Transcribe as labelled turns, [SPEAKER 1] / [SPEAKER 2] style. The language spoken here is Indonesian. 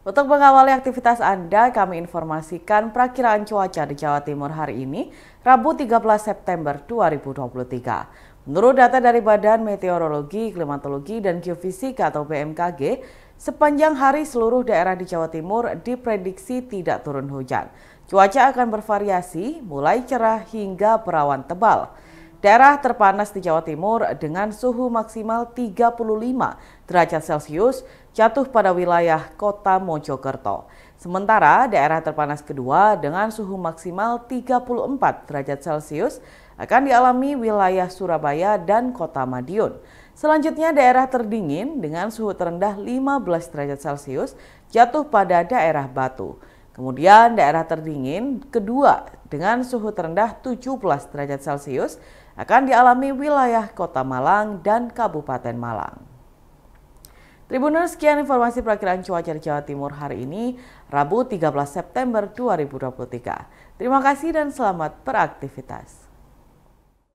[SPEAKER 1] Untuk mengawali aktivitas Anda, kami informasikan perakiraan cuaca di Jawa Timur hari ini, Rabu 13 September 2023. Menurut data dari Badan Meteorologi, Klimatologi, dan Geofisika atau BMKG, sepanjang hari seluruh daerah di Jawa Timur diprediksi tidak turun hujan. Cuaca akan bervariasi, mulai cerah hingga perawan tebal. Daerah terpanas di Jawa Timur dengan suhu maksimal 35 derajat Celcius jatuh pada wilayah kota Mojokerto. Sementara daerah terpanas kedua dengan suhu maksimal 34 derajat Celcius akan dialami wilayah Surabaya dan kota Madiun. Selanjutnya daerah terdingin dengan suhu terendah 15 derajat Celcius jatuh pada daerah Batu. Kemudian daerah terdingin kedua dengan suhu terendah 17 derajat Celcius akan dialami wilayah Kota Malang dan Kabupaten Malang. Tribuners, sekian informasi perakiran cuaca di Jawa Timur hari ini, Rabu 13 September 2023. Terima kasih dan selamat beraktivitas.